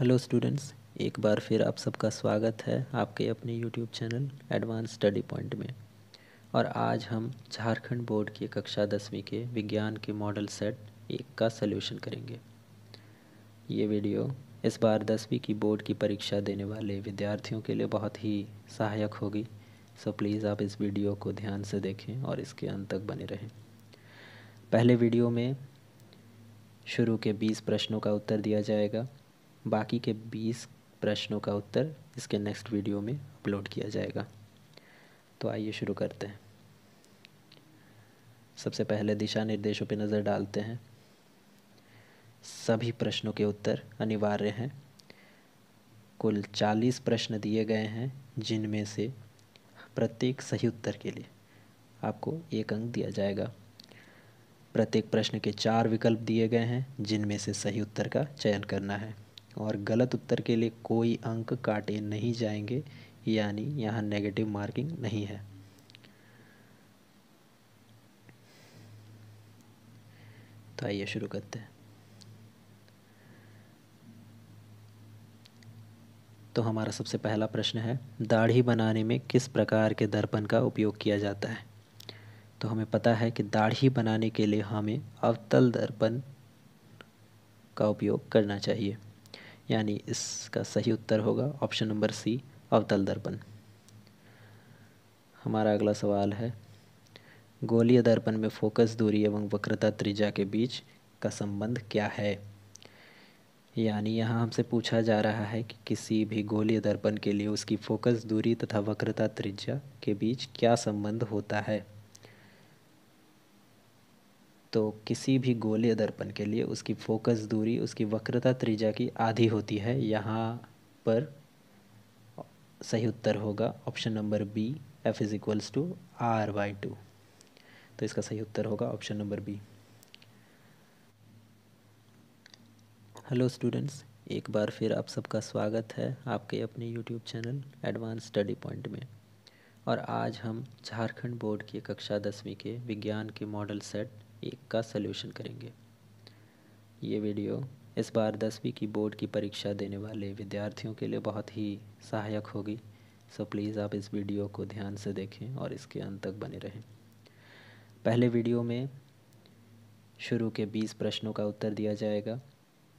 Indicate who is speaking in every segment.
Speaker 1: hello students एक बार फिर आप सबका स्वागत है आपके अपने YouTube channel advance study point में और आज हम झारखंड बोर्ड की कक्षा दसवीं के विज्ञान के मॉडल सेट एक का सल्यूशन करेंगे ये वीडियो इस बार दसवीं की बोर्ड की परीक्षा देने वाले विद्यार्थियों के लिए बहुत ही सहायक होगी सो प्लीज़ आप इस वीडियो को ध्यान से देखें और इसके अंत तक बने रहें पहले वीडियो में शुरू के बीस प्रश्नों का उत्तर दिया जाएगा बाकी के बीस प्रश्नों का उत्तर इसके नेक्स्ट वीडियो में अपलोड किया जाएगा तो आइए शुरू करते हैं सबसे पहले दिशा निर्देशों पर नज़र डालते हैं सभी प्रश्नों के उत्तर अनिवार्य हैं कुल चालीस प्रश्न दिए गए हैं जिनमें से प्रत्येक सही उत्तर के लिए आपको एक अंक दिया जाएगा प्रत्येक प्रश्न के चार विकल्प दिए गए हैं जिनमें से सही उत्तर का चयन करना है और गलत उत्तर के लिए कोई अंक काटे नहीं जाएंगे यानी यहाँ नेगेटिव मार्किंग नहीं है तो आइए शुरू करते हैं तो हमारा सबसे पहला प्रश्न है दाढ़ी बनाने में किस प्रकार के दर्पण का उपयोग किया जाता है तो हमें पता है कि दाढ़ी बनाने के लिए हमें अवतल दर्पण का उपयोग करना चाहिए यानी इसका सही उत्तर होगा ऑप्शन नंबर सी अवतल दर्पण हमारा अगला सवाल है गोलीय दर्पण में फोकस दूरी एवं वक्रता त्रिज्या के बीच का संबंध क्या है यानी यहाँ हमसे पूछा जा रहा है कि किसी भी गोलीय दर्पण के लिए उसकी फोकस दूरी तथा वक्रता त्रिज्या के बीच क्या संबंध होता है तो किसी भी गोले दर्पण के लिए उसकी फोकस दूरी उसकी वक्रता त्रिज्या की आधी होती है यहाँ पर सही उत्तर होगा option number B F is equals to R by two तो इसका सही उत्तर होगा option number B hello students एक बार फिर आप सबका स्वागत है आपके अपने YouTube channel advance study point में और आज हम झारखंड बोर्ड की कक्षा दसवीं के विज्ञान के मॉडल सेट एक का सलूशन करेंगे ये वीडियो इस बार दसवीं की बोर्ड की परीक्षा देने वाले विद्यार्थियों के लिए बहुत ही सहायक होगी सो प्लीज़ आप इस वीडियो को ध्यान से देखें और इसके अंत तक बने रहें पहले वीडियो में शुरू के बीस प्रश्नों का उत्तर दिया जाएगा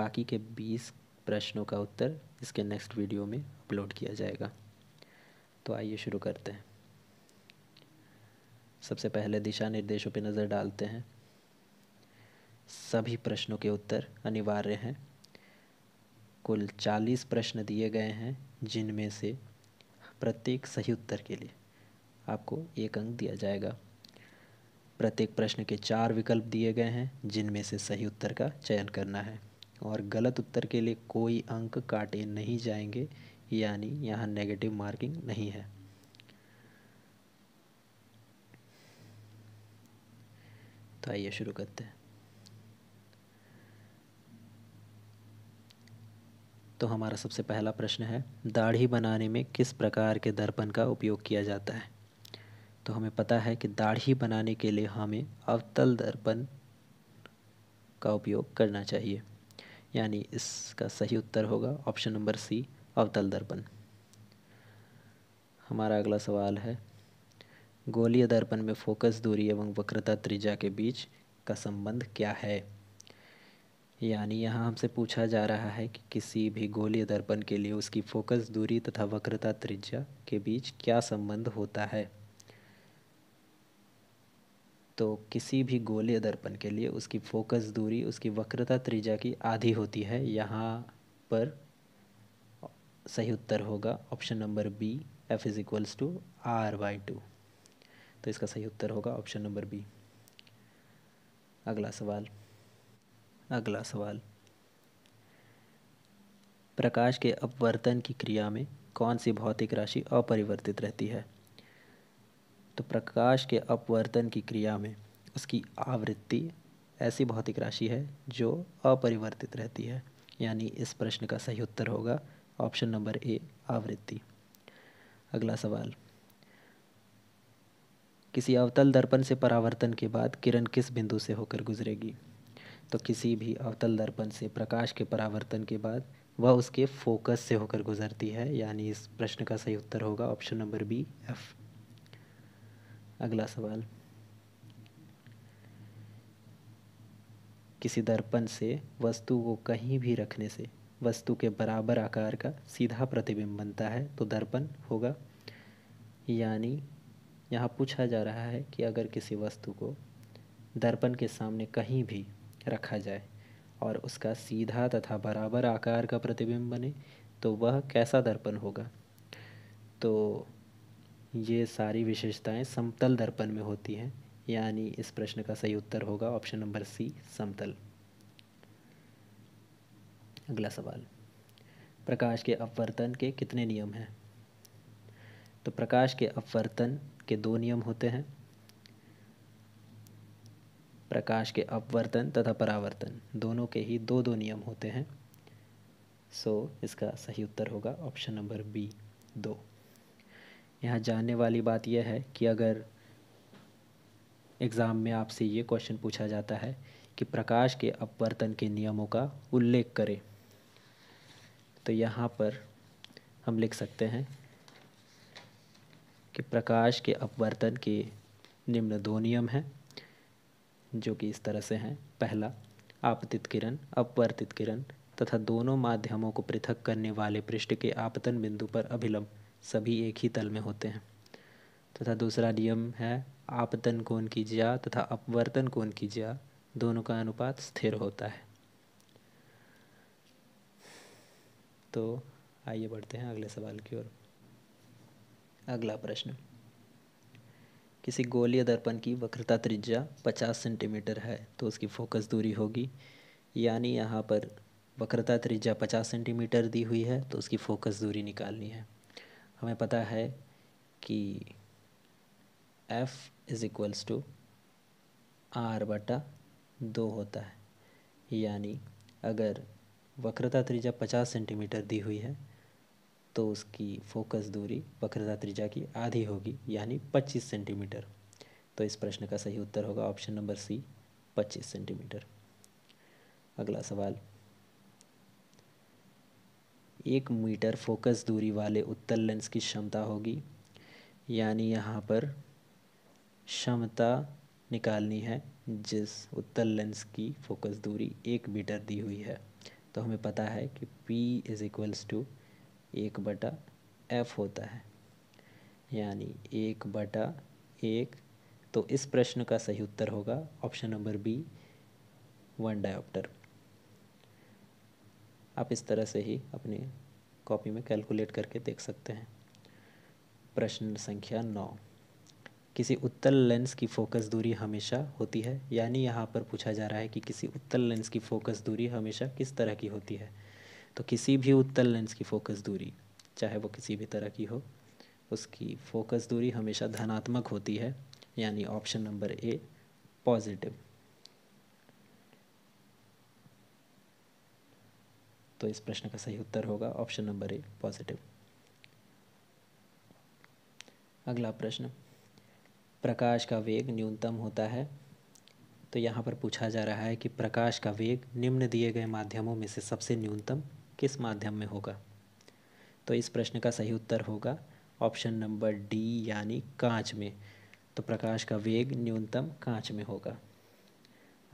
Speaker 1: बाकी के बीस प्रश्नों का उत्तर इसके नेक्स्ट वीडियो में अपलोड किया जाएगा तो आइए शुरू करते हैं सबसे पहले दिशा निर्देशों पर नज़र डालते हैं सभी प्रश्नों के उत्तर अनिवार्य हैं कुल चालीस प्रश्न दिए गए हैं जिनमें से प्रत्येक सही उत्तर के लिए आपको एक अंक दिया जाएगा प्रत्येक प्रश्न के चार विकल्प दिए गए हैं जिनमें से सही उत्तर का चयन करना है और गलत उत्तर के लिए कोई अंक काटे नहीं जाएंगे यानी यहाँ नेगेटिव मार्किंग नहीं है तो आइए शुरू करते हैं तो हमारा सबसे पहला प्रश्न है दाढ़ी बनाने में किस प्रकार के दर्पण का उपयोग किया जाता है तो हमें पता है कि दाढ़ी बनाने के लिए हमें अवतल दर्पण का उपयोग करना चाहिए यानी इसका सही उत्तर होगा ऑप्शन नंबर सी अवतल दर्पण हमारा अगला सवाल है गोलीय दर्पण में फोकस दूरी एवं वक्रता त्रिज्या के बीच का संबंध क्या है यानी यहाँ हमसे पूछा जा रहा है कि किसी भी गोलीय दर्पण के लिए उसकी फोकस दूरी तथा वक्रता त्रिज्या के बीच क्या संबंध होता है तो किसी भी गोलीय दर्पण के लिए उसकी फोकस दूरी उसकी वक्रता त्रिज्या की आधी होती है यहाँ पर सही उत्तर होगा option number B F is equals to R by two तो इसका सही उत्तर होगा ऑप्शन नंबर बी अगला सवाल अगला सवाल प्रकाश के अपवर्तन की क्रिया में कौन सी भौतिक राशि अपरिवर्तित रहती है तो प्रकाश के अपवर्तन की क्रिया में उसकी आवृत्ति ऐसी भौतिक राशि है जो अपरिवर्तित रहती है यानी इस प्रश्न का सही उत्तर होगा ऑप्शन नंबर ए आवृत्ति अगला सवाल किसी अवतल दर्पण से परावर्तन के बाद किरण किस बिंदु से होकर गुजरेगी तो किसी भी अवतल दर्पण से प्रकाश के परावर्तन के बाद वह उसके फोकस से होकर गुजरती है यानी इस प्रश्न का सही उत्तर होगा ऑप्शन नंबर बी एफ अगला सवाल किसी दर्पण से वस्तु को कहीं भी रखने से वस्तु के बराबर आकार का सीधा प्रतिबिंब बनता है तो दर्पण होगा यानी यहाँ पूछा जा रहा है कि अगर किसी वस्तु को दर्पण के सामने कहीं भी रखा जाए और उसका सीधा तथा बराबर आकार का प्रतिबिंब बने तो वह कैसा दर्पण होगा तो ये सारी विशेषताएं समतल दर्पण में होती हैं यानी इस प्रश्न का सही उत्तर होगा ऑप्शन नंबर सी समतल अगला सवाल प्रकाश के अपवर्तन के कितने नियम हैं तो प्रकाश के अपवर्तन के दो नियम होते हैं प्रकाश के अपवर्तन तथा परावर्तन दोनों के ही दो दो नियम होते हैं सो so, इसका सही उत्तर होगा ऑप्शन नंबर बी दो यहाँ जानने वाली बात यह है कि अगर एग्ज़ाम में आपसे ये क्वेश्चन पूछा जाता है कि प्रकाश के अपवर्तन के नियमों का उल्लेख करें तो यहाँ पर हम लिख सकते हैं कि प्रकाश के अपवर्तन के निम्न दो नियम हैं जो कि इस तरह से हैं पहला आपतित किरण अपवर्तित किरण तथा दोनों माध्यमों को पृथक करने वाले पृष्ठ के आपतन बिंदु पर अभिलंब सभी एक ही तल में होते हैं तथा दूसरा नियम है आपतन कोण की ज्या तथा अपवर्तन कोण की ज्या दोनों का अनुपात स्थिर होता है तो आइए बढ़ते हैं अगले सवाल की ओर अगला प्रश्न किसी गोलीय दर्पण की वक्रता त्रिज्या 50 सेंटीमीटर है तो उसकी फोकस दूरी होगी यानी यहाँ पर वक्रता त्रिज्या 50 सेंटीमीटर दी हुई है तो उसकी फोकस दूरी निकालनी है हमें पता है कि F is equals to R बटा दो होता है यानी अगर वक्रता त्रिज्या 50 सेंटीमीटर दी हुई है तो उसकी फोकस दूरी वक्रता त्रिज्या की आधी होगी यानी 25 सेंटीमीटर तो इस प्रश्न का सही उत्तर होगा ऑप्शन नंबर सी 25 सेंटीमीटर अगला सवाल एक मीटर फोकस दूरी वाले उत्तल लेंस की क्षमता होगी यानी यहाँ पर क्षमता निकालनी है जिस उत्तल लेंस की फोकस दूरी एक मीटर दी हुई है तो हमें पता है कि P इज़ इक्वल्स टू एक बटा एफ होता है यानी एक बटा एक तो इस प्रश्न का सही उत्तर होगा option number B one diopter आप इस तरह से ही अपनी कॉपी में कैलकुलेट करके देख सकते हैं प्रश्न संख्या नौ किसी उत्तल लेंस की फोकस दूरी हमेशा होती है यानी यहाँ पर पूछा जा रहा है कि किसी उत्तल लेंस की फोकस दूरी हमेशा किस तरह की होती है तो किसी भी उत्तल लेंस की फोकस दूरी चाहे वो किसी भी तरह की हो उसकी फोकस दूरी हमेशा धनात्मक होती है यानी ऑप्शन नंबर ए पॉजिटिव तो इस प्रश्न का सही उत्तर होगा ऑप्शन नंबर ए पॉजिटिव अगला प्रश्न प्रकाश का वेग न्यूनतम होता है तो यहाँ पर पूछा जा रहा है कि प्रकाश का वेग निम्न दिए गए माध्यमों में से सबसे न्यूनतम किस माध्यम में होगा तो इस प्रश्न का सही उत्तर होगा ऑप्शन नंबर डी यानी कांच में तो प्रकाश का वेग न्यूनतम कांच में होगा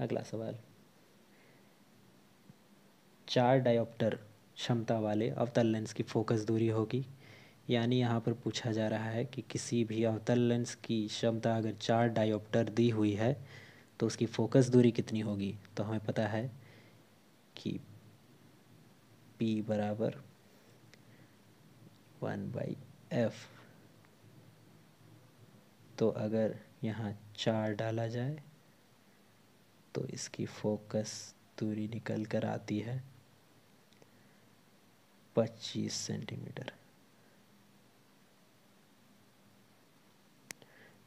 Speaker 1: अगला सवाल चार डायोप्टर क्षमता वाले अवतल लेंस की फोकस दूरी होगी यानी यहाँ पर पूछा जा रहा है कि किसी भी अवतल लेंस की क्षमता अगर चार डायोप्टर दी हुई है तो उसकी फोकस दूरी कितनी होगी तो हमें पता है कि पी बराबर वन बाई एफ तो अगर यहाँ चार डाला जाए तो इसकी फोकस दूरी निकल कर आती है पच्चीस सेंटीमीटर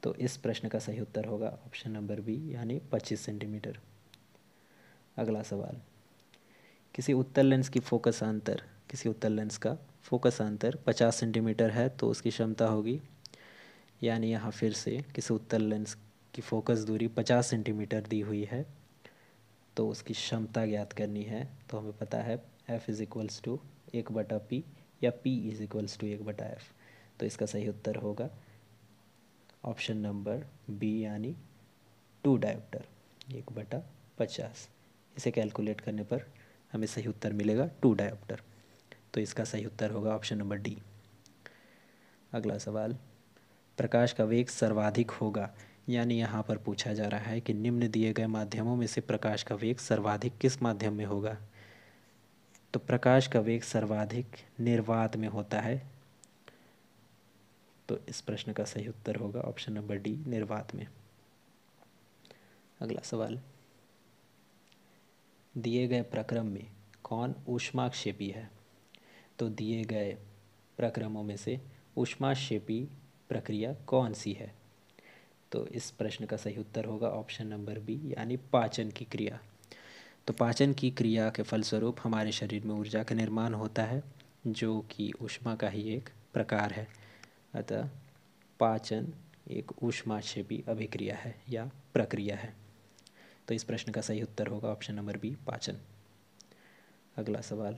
Speaker 1: तो इस प्रश्न का सही उत्तर होगा ऑप्शन नंबर बी यानी पच्चीस सेंटीमीटर अगला सवाल किसी उत्तल लेंस की फोकस अंतर किसी उत्तल लेंस का फोकस अंतर 50 सेंटीमीटर है तो उसकी क्षमता होगी यानी यहाँ फिर से किसी उत्तल लेंस की फोकस दूरी 50 सेंटीमीटर दी हुई है तो उसकी क्षमता ज्ञात करनी है तो हमें पता है एफ इज़ इक्वल्स टू एक बटा पी या पी इज़ इक्वल्स टू एक बटा एफ तो इसका सही उत्तर होगा ऑप्शन नंबर बी यानी टू डायोप्टर एक बटा पचास इसे कैलकुलेट करने पर हमें सही उत्तर मिलेगा टू डायोप्टर तो इसका सही उत्तर होगा ऑप्शन नंबर डी अगला सवाल प्रकाश का वेग सर्वाधिक होगा यानी यहाँ पर पूछा जा रहा है कि निम्न दिए गए माध्यमों में से प्रकाश का वेग सर्वाधिक किस माध्यम में होगा तो प्रकाश का वेग सर्वाधिक निर्वात में होता है तो इस प्रश्न का सही उत्तर होगा ऑप्शन नंबर डी निर्वात में अगला सवाल दिए गए प्रक्रम में कौन ऊष्माक्षेपी है तो दिए गए प्रक्रमों में से ऊष्माक्षेपी प्रक्रिया कौन सी है तो इस प्रश्न का सही उत्तर होगा ऑप्शन नंबर बी यानी पाचन की क्रिया तो पाचन की क्रिया के फलस्वरूप हमारे शरीर में ऊर्जा का निर्माण होता है जो कि ऊष्मा का ही एक प्रकार है अतः पाचन एक ऊष्माक्षेपी अभिक्रिया है या प्रक्रिया है तो इस प्रश्न का सही उत्तर होगा ऑप्शन नंबर बी पाचन अगला सवाल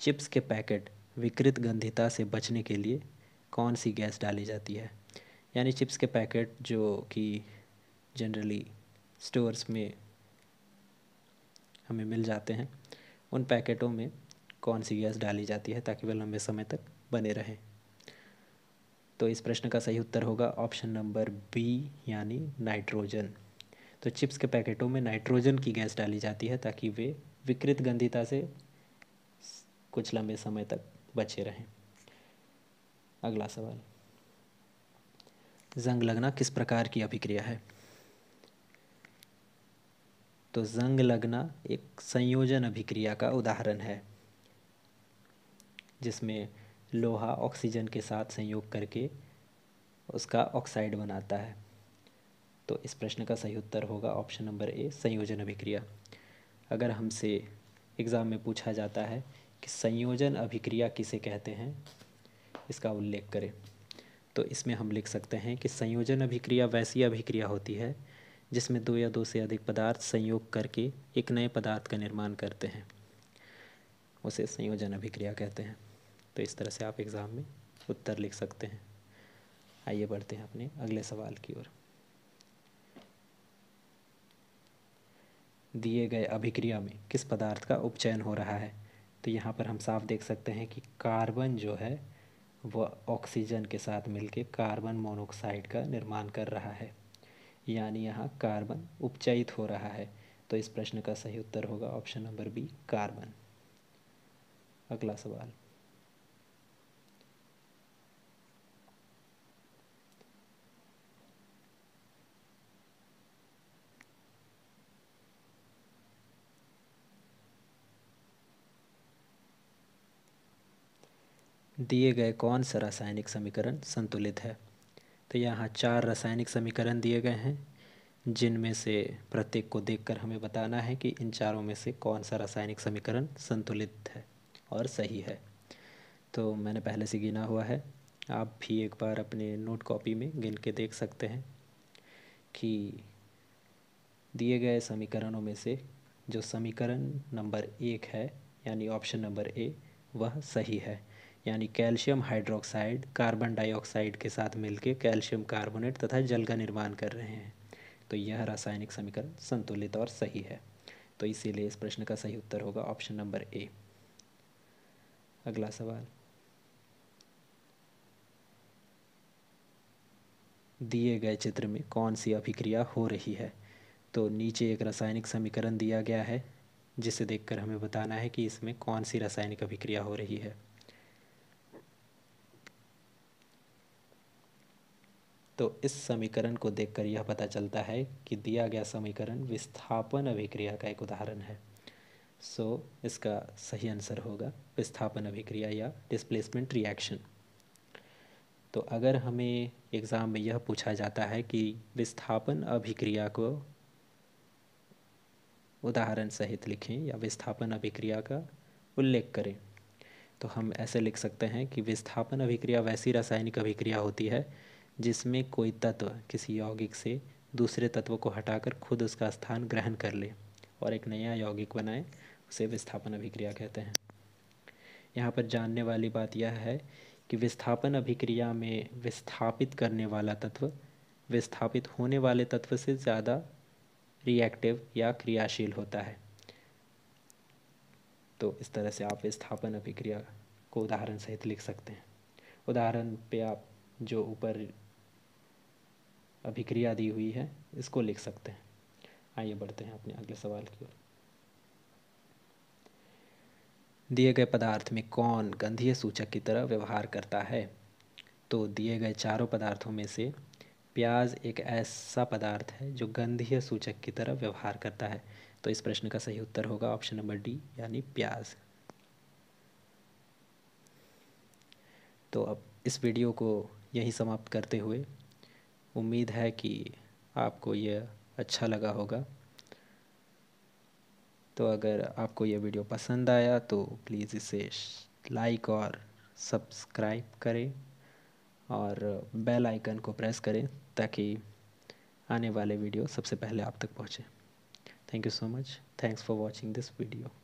Speaker 1: चिप्स के पैकेट विकृत गंधिता से बचने के लिए कौन सी गैस डाली जाती है यानी चिप्स के पैकेट जो कि जनरली स्टोर्स में हमें मिल जाते हैं उन पैकेटों में कौन सी गैस डाली जाती है ताकि वे लंबे समय तक बने रहें तो इस प्रश्न का सही उत्तर होगा ऑप्शन नंबर बी यानी नाइट्रोजन तो चिप्स के पैकेटों में नाइट्रोजन की गैस डाली जाती है ताकि वे विकृत गंधिता से कुछ लंबे समय तक बचे रहें अगला सवाल जंग लगना किस प्रकार की अभिक्रिया है तो जंग लगना एक संयोजन अभिक्रिया का उदाहरण है जिसमें लोहा ऑक्सीजन के साथ संयोग करके उसका ऑक्साइड बनाता है तो इस प्रश्न का सही उत्तर होगा ऑप्शन नंबर ए संयोजन अभिक्रिया अगर हमसे एग्ज़ाम में पूछा जाता है कि संयोजन अभिक्रिया किसे कहते हैं इसका उल्लेख करें तो इसमें हम लिख सकते हैं कि संयोजन अभिक्रिया वैसी अभिक्रिया होती है जिसमें दो या दो से अधिक पदार्थ संयोग करके एक नए पदार्थ का निर्माण करते हैं उसे संयोजन अभिक्रिया कहते हैं तो इस तरह से आप एग्ज़ाम में उत्तर लिख सकते हैं आइए बढ़ते हैं अपने अगले सवाल की ओर दिए गए अभिक्रिया में किस पदार्थ का उपचयन हो रहा है तो यहाँ पर हम साफ देख सकते हैं कि कार्बन जो है वह ऑक्सीजन के साथ मिलके कार्बन मोनोक्साइड का निर्माण कर रहा है यानी यहाँ कार्बन उपचयित हो रहा है तो इस प्रश्न का सही उत्तर होगा ऑप्शन नंबर बी कार्बन अगला सवाल दिए गए कौन सा रासायनिक समीकरण संतुलित है तो यहाँ चार रासायनिक समीकरण दिए गए हैं जिनमें से प्रत्येक को देखकर हमें बताना है कि इन चारों में से कौन सा रासायनिक समीकरण संतुलित है और सही है तो मैंने पहले से गिना हुआ है आप भी एक बार अपने नोट कॉपी में गिन के देख सकते हैं कि दिए गए समीकरणों में से जो समीकरण नंबर एक है यानी ऑप्शन नंबर ए वह सही है यानी कैल्शियम हाइड्रोक्साइड कार्बन डाइऑक्साइड के साथ मिलकर कैल्शियम कार्बोनेट तथा जल का निर्माण कर रहे हैं तो यह रासायनिक समीकरण संतुलित और सही है तो इसीलिए इस प्रश्न का सही उत्तर होगा ऑप्शन नंबर ए अगला सवाल दिए गए चित्र में कौन सी अभिक्रिया हो रही है तो नीचे एक रासायनिक समीकरण दिया गया है जिसे देखकर हमें बताना है कि इसमें कौन सी रासायनिक अभिक्रिया हो रही है तो इस समीकरण को देखकर यह पता चलता है कि दिया गया समीकरण विस्थापन अभिक्रिया का एक उदाहरण है सो so, इसका सही आंसर होगा विस्थापन अभिक्रिया या डिस्प्लेसमेंट रिएक्शन तो अगर हमें एग्ज़ाम में यह पूछा जाता है कि विस्थापन अभिक्रिया को उदाहरण सहित लिखें या विस्थापन अभिक्रिया का उल्लेख करें तो हम ऐसे लिख सकते हैं कि विस्थापन अभिक्रिया वैसी रासायनिक अभिक्रिया होती है जिसमें कोई तत्व किसी यौगिक से दूसरे तत्व को हटाकर खुद उसका स्थान ग्रहण कर ले और एक नया यौगिक बनाए उसे विस्थापन अभिक्रिया कहते हैं यहाँ पर जानने वाली बात यह है कि विस्थापन अभिक्रिया में विस्थापित करने वाला तत्व विस्थापित होने वाले तत्व से ज़्यादा रिएक्टिव या क्रियाशील होता है तो इस तरह से आप विस्थापन अभिक्रिया को उदाहरण सहित लिख सकते हैं उदाहरण पे आप जो ऊपर अभिक्रिया दी हुई है इसको लिख सकते हैं आइए बढ़ते हैं अपने अगले सवाल की ओर दिए गए पदार्थ में कौन गंधीय सूचक की तरह व्यवहार करता है तो दिए गए चारों पदार्थों में से प्याज एक ऐसा पदार्थ है जो गंधीय सूचक की तरह व्यवहार करता है तो इस प्रश्न का सही उत्तर होगा ऑप्शन नंबर डी यानी प्याज तो अब इस वीडियो को यहीं समाप्त करते हुए उम्मीद है कि आपको यह अच्छा लगा होगा तो अगर आपको यह वीडियो पसंद आया तो प्लीज़ इसे लाइक और सब्सक्राइब करें और बेल आइकन को प्रेस करें ताकि आने वाले वीडियो सबसे पहले आप तक पहुँचे thank you so much thanks for watching this video